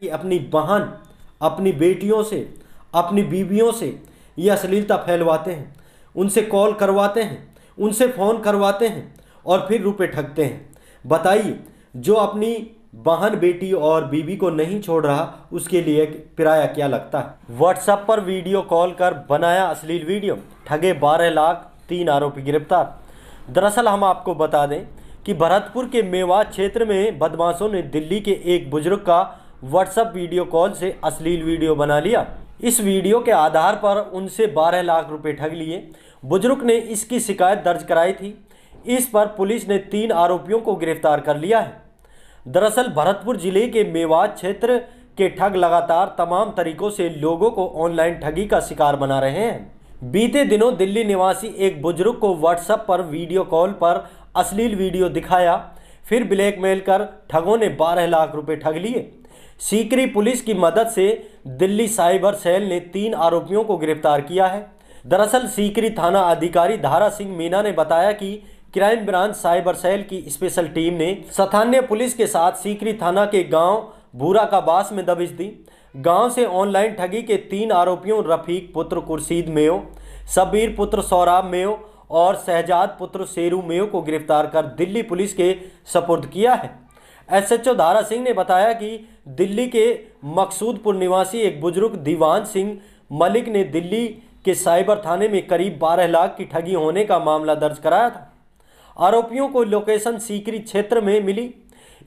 कि अपनी बहन अपनी बेटियों से अपनी बीवियों से ये अश्लीलता फैलवाते हैं उनसे कॉल करवाते हैं उनसे फ़ोन करवाते हैं और फिर रुपए ठगते हैं बताइए जो अपनी बहन बेटी और बीवी को नहीं छोड़ रहा उसके लिए किराया क्या लगता है व्हाट्सएप पर वीडियो कॉल कर बनाया अश्लील वीडियो ठगे बारह लाख तीन आरोपी गिरफ्तार दरअसल हम आपको बता दें कि भरतपुर के मेवात क्षेत्र में बदमाशों ने दिल्ली के एक बुजुर्ग का व्हाट्सअप वीडियो कॉल से अश्लील वीडियो बना लिया इस वीडियो के आधार पर उनसे 12 लाख रुपए ठग लिए बुजुर्ग ने इसकी शिकायत दर्ज कराई थी इस पर पुलिस ने तीन आरोपियों को गिरफ्तार कर लिया है दरअसल भरतपुर जिले के मेवात क्षेत्र के ठग लगातार तमाम तरीकों से लोगों को ऑनलाइन ठगी का शिकार बना रहे हैं बीते दिनों दिल्ली निवासी एक बुजुर्ग को व्हाट्सएप पर वीडियो कॉल पर अश्लील वीडियो दिखाया फिर ब्लैकमेल कर ठगों ने 12 लाख रुपए ठग लिए सीकरी पुलिस की मदद से दिल्ली साइबर सेल ने तीन आरोपियों को गिरफ्तार किया है दरअसल सीकरी थाना अधिकारी धारा सिंह मीना ने बताया कि क्राइम ब्रांच साइबर सेल की स्पेशल टीम ने स्थानीय पुलिस के साथ सीकरी थाना के गांव भूरा का बास में दबिश दी गांव से ऑनलाइन ठगी के तीन आरोपियों रफीक पुत्र कुर्सीद मेयो शबीर पुत्र सौराब मेयो और शहजाद पुत्र शेरू मेयो को गिरफ्तार कर दिल्ली पुलिस के सपुर्द किया है एसएचओ धारा सिंह ने बताया कि दिल्ली के मकसूदपुर निवासी एक बुजुर्ग दीवान सिंह मलिक ने दिल्ली के साइबर थाने में करीब 12 लाख की ठगी होने का मामला दर्ज कराया था आरोपियों को लोकेशन सीकरी क्षेत्र में मिली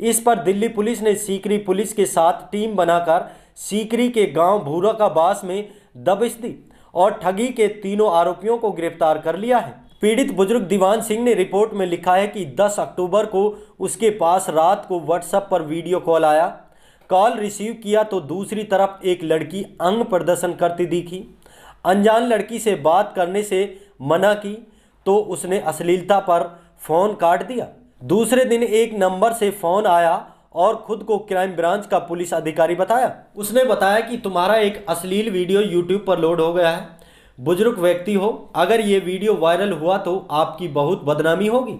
इस पर दिल्ली पुलिस ने सीकरी पुलिस के साथ टीम बनाकर सीकरी के गांव भूरा का बास में दबिश दी और ठगी के तीनों आरोपियों को गिरफ्तार कर लिया है पीड़ित बुजुर्ग दीवान सिंह ने रिपोर्ट में लिखा है कि 10 अक्टूबर को उसके पास रात को व्हाट्सएप पर वीडियो कॉल आया कॉल रिसीव किया तो दूसरी तरफ एक लड़की अंग प्रदर्शन करती दिखी अनजान लड़की से बात करने से मना की तो उसने अश्लीलता पर फ़ोन काट दिया दूसरे दिन एक नंबर से फ़ोन आया और खुद को क्राइम ब्रांच का पुलिस अधिकारी बताया उसने बताया कि तुम्हारा एक अश्लील वीडियो यूट्यूब पर लोड हो गया है बुजुर्ग व्यक्ति हो अगर ये वीडियो वायरल हुआ तो आपकी बहुत बदनामी होगी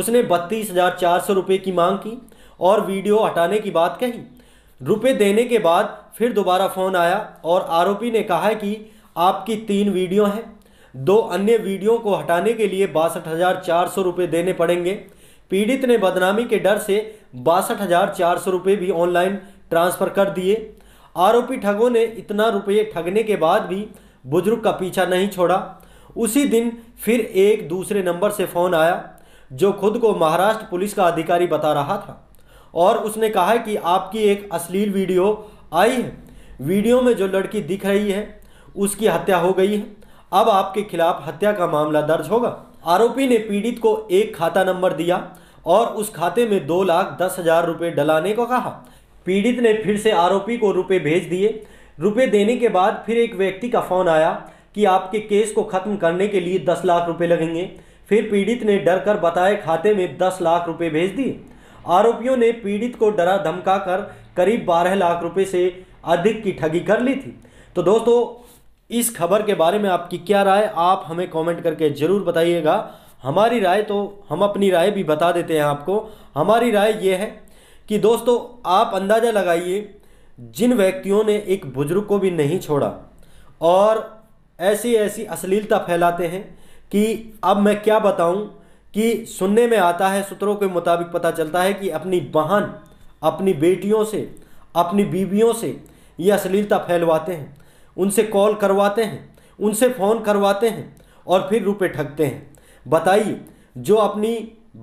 उसने बत्तीस हज़ार चार सौ रुपये की मांग की और वीडियो हटाने की बात कही रुपए देने के बाद फिर दोबारा फ़ोन आया और आरोपी ने कहा कि आपकी तीन वीडियो हैं दो अन्य वीडियो को हटाने के लिए बासठ हज़ार चार सौ रुपये देने पड़ेंगे पीड़ित ने बदनामी के डर से बासठ हज़ार चार सौ रुपये भी ऑनलाइन ट्रांसफ़र कर दिए आरोपी ठगों ने इतना रुपये ठगने के बाद भी बुजुर्ग का पीछा नहीं छोड़ा उसी दिन फिर एक दूसरे नंबर से फ़ोन आया जो खुद को महाराष्ट्र पुलिस का अधिकारी बता रहा था और उसने कहा कि आपकी एक अश्लील वीडियो आई है वीडियो में जो लड़की दिख रही है उसकी हत्या हो गई है अब आपके खिलाफ हत्या का मामला दर्ज होगा आरोपी ने पीड़ित को एक खाता नंबर दिया और उस खाते में दो लाख दस हजार रुपये डलाने को कहा पीड़ित ने फिर से आरोपी को रुपए भेज दिए रुपए देने के बाद फिर एक व्यक्ति का फ़ोन आया कि आपके केस को ख़त्म करने के लिए दस लाख रुपए लगेंगे फिर पीड़ित ने डर कर बताए खाते में दस लाख रुपए भेज दिए आरोपियों ने पीड़ित को डरा धमका कर करीब बारह लाख रुपए से अधिक की ठगी कर ली थी तो दोस्तों इस खबर के बारे में आपकी क्या राय आप हमें कॉमेंट करके ज़रूर बताइएगा हमारी राय तो हम अपनी राय भी बता देते हैं आपको हमारी राय ये है कि दोस्तों आप अंदाज़ा लगाइए जिन व्यक्तियों ने एक बुजुर्ग को भी नहीं छोड़ा और ऐसी ऐसी अश्लीलता फैलाते हैं कि अब मैं क्या बताऊं कि सुनने में आता है सूत्रों के मुताबिक पता चलता है कि अपनी बहन अपनी बेटियों से अपनी बीवियों से ये अश्लीलता फैलवाते हैं उनसे कॉल करवाते हैं उनसे फ़ोन करवाते हैं और फिर रुपए ठगते हैं बताइए जो अपनी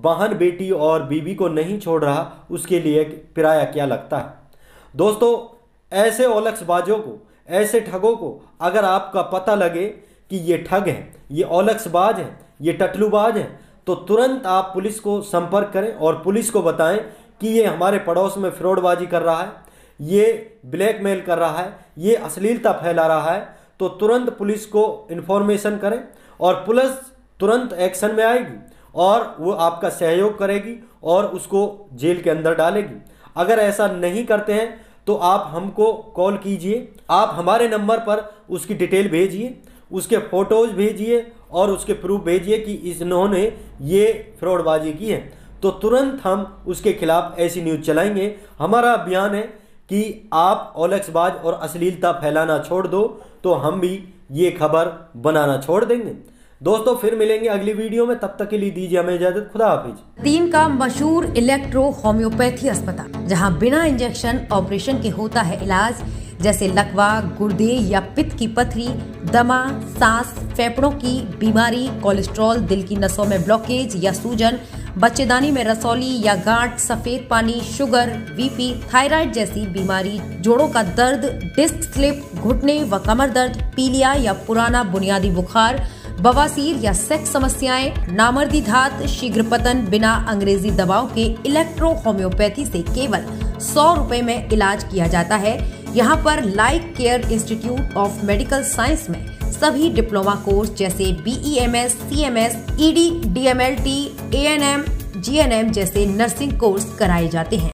बहन बेटी और बीवी को नहीं छोड़ रहा उसके लिए किराया क्या लगता है दोस्तों ऐसे ओलक्सबाजों को ऐसे ठगों को अगर आपका पता लगे कि ये ठग हैं ये ओलक्सबाज हैं ये टटलूबाज हैं तो तुरंत आप पुलिस को संपर्क करें और पुलिस को बताएं कि ये हमारे पड़ोस में फ्रॉडबाजी कर रहा है ये ब्लैकमेल कर रहा है ये अश्लीलता फैला रहा है तो तुरंत पुलिस को इन्फॉर्मेशन करें और पुलिस तुरंत एक्शन में आएगी और वो आपका सहयोग करेगी और उसको जेल के अंदर डालेगी अगर ऐसा नहीं करते हैं तो आप हमको कॉल कीजिए आप हमारे नंबर पर उसकी डिटेल भेजिए उसके फ़ोटोज़ भेजिए और उसके प्रूफ भेजिए कि इन्होंने ये फ्रॉडबाजी की है तो तुरंत हम उसके खिलाफ ऐसी न्यूज़ चलाएंगे हमारा अभियान है कि आप ओलक्सबाज और अश्लीलता फैलाना छोड़ दो तो हम भी ये खबर बनाना छोड़ देंगे दोस्तों फिर मिलेंगे अगली वीडियो में तब तक के लिए दीजिए हमें इजाजत खुदा हाफिज तीन का मशहूर इलेक्ट्रो होम्योपैथी अस्पताल जहां बिना इंजेक्शन ऑपरेशन के होता है इलाज जैसे लकवा गुर्दे या पित्त की पथरी दमा सांस फेफड़ों की बीमारी कोलेस्ट्रॉल दिल की नसों में ब्लॉकेज या सूजन बच्चेदानी में रसौली या गांठ सफेद पानी शुगर बीपी थायराइड जैसी बीमारी जोड़ों का दर्द डिस्क स्लिप घुटने व कमर दर्द पीलिया या पुराना बुनियादी बुखार बवासीर या सेक्स समस्याएं नामर्दी धात शीघ्र पतन बिना अंग्रेजी दवाओं के इलेक्ट्रो होम्योपैथी से केवल सौ रूपए में इलाज किया जाता है यहाँ पर like care institute of medical science में सभी डिप्लोमा कोर्स जैसे B M S C M S E D D M L T A N M G N M जैसे नर्सिंग कोर्स कराए जाते हैं